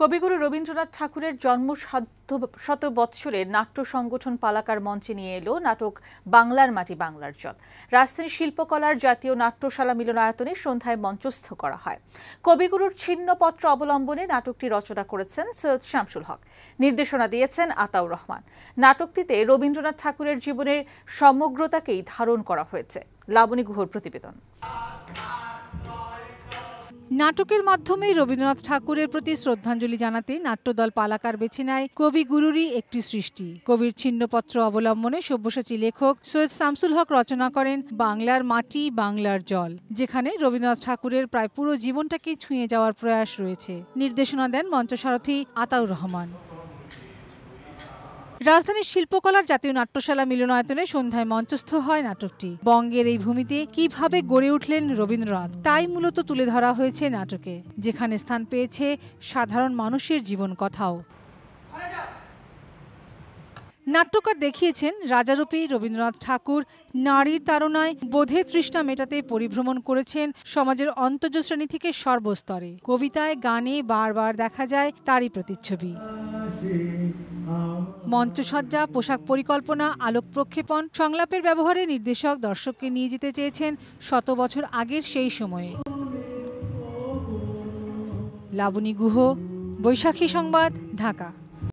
কবিগুরু রবীন্দ্রনাথ ঠাকুরের জন্ম শত বৎসরে নাট্য সংগঠন পালাকার মঞ্চে নিয়ে এলো নাটক বাংলার মাটি বাংলার জল রাজধানীর শিল্পকলার জাতীয় নাট্যশালা মিলনায়তনে সন্ধ্যায় মঞ্চস্থ করা হয় কবিগুরুর ছিন্নপত্র অবলম্বনে নাটকটি রচনা করেছেন সৈয়দ শামসুল হক নির্দেশনা দিয়েছেন আতাউর রহমান নাটকটিতে রবীন্দ্রনাথ ঠাকুরের জীবনের সমগ্রতাকেই ধারণ করা হয়েছে লাবণী গুহর প্রতিবেদন নাটকের মাধ্যমে রবীন্দ্রনাথ ঠাকুরের প্রতি শ্রদ্ধাঞ্জলি জানাতে নাট্যদল পালাকার বেছে নেয় কবিগুরুরই একটি সৃষ্টি কবির ছিন্নপত্র অবলম্বনে সব্যসাচী লেখক সৈয়দ শামসুল হক রচনা করেন বাংলার মাটি বাংলার জল যেখানে রবীন্দ্রনাথ ঠাকুরের প্রায় পুরো জীবনটাকে ছুঁয়ে যাওয়ার প্রয়াস রয়েছে নির্দেশনা দেন মঞ্চসারথী আতাউর রহমান রাজধানীর শিল্পকলার জাতীয় নাট্যশালা মিলনায়তনে সন্ধ্যায় মঞ্চস্থ হয় নাটকটি বঙ্গের এই ভূমিতে কিভাবে গড়ে উঠলেন রবীন্দ্রনাথ তাই মূলত তুলে ধরা হয়েছে নাটকে যেখানে স্থান পেয়েছে সাধারণ মানুষের জীবন কথাও নাট্যকার দেখিয়েছেন রাজারূপী রবীন্দ্রনাথ ঠাকুর নারীর তাড়নায় বোধে তৃষ্ণা মেটাতে পরিভ্রমণ করেছেন সমাজের অন্তজ শ্রেণী থেকে সর্বস্তরে কবিতায় গানে বারবার দেখা যায় তারই প্রতিচ্ছবি মঞ্চসজ্জা পোশাক পরিকল্পনা আলোক প্রক্ষেপণ সংলাপের ব্যবহারে নির্দেশক দর্শককে নিয়ে যেতে চেয়েছেন শত বছর আগের সেই সময়ে লাবণী গুহ বৈশাখী সংবাদ ঢাকা